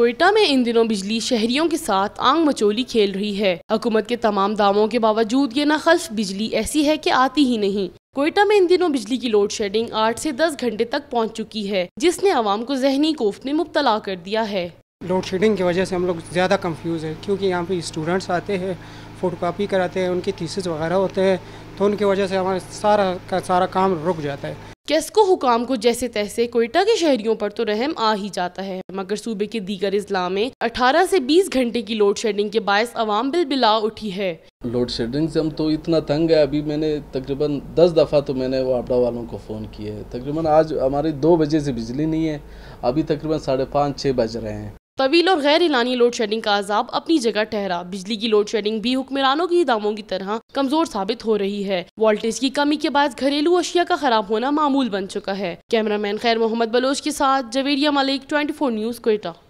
कोयटा में इन दिनों बिजली शहरियों के साथ आंग मचोली खेल रही है हुकूमत के तमाम दामों के बावजूद ये नखल्फ बिजली ऐसी है कि आती ही नहीं कोयटा में इन दिनों बिजली की लोड शेडिंग आठ से दस घंटे तक पहुंच चुकी है जिसने आवाम को जहनी कोफ में मुबतला कर दिया है लोड शेडिंग की वजह से हम लोग ज़्यादा कंफ्यूज है क्योंकि यहाँ पे स्टूडेंट्स आते हैं फोटोकॉपी कराते हैं उनके थीसिस वगैरह होते हैं तो उनकी वजह से हमारा सारा का सारा काम रुक जाता है कैसको हुकाम को जैसे तैसे कोयटा के शहरियों पर तो रहम आ ही जाता है मगर सूबे के दीगर अजला में अठारह से बीस घंटे की लोड शेडिंग के बायस आवाम बिल बिला उठी है लोड शेडिंग से हम तो इतना तंग है अभी मैंने तकरीबन दस दफ़ा तो मैंने वापड़ा वालों को फ़ोन किया है तकरीबन आज हमारी दो बजे से बिजली नहीं है अभी तकरीबन साढ़े पाँच छः बज रहे हैं तवील और गैर इलानी लोड शेडिंग का अजाब अपनी जगह ठहरा बिजली की लोड शेडिंग भी हुक्मरानों की दामों की तरह कमजोर साबित हो रही है वोल्टेज की कमी के बाद घरेलू अशिया का खराब होना मामूल बन चुका है कैमरामैन खैर मोहम्मद बलोच के साथ जवेरिया मलिक ट्वेंटी न्यूज कोयटा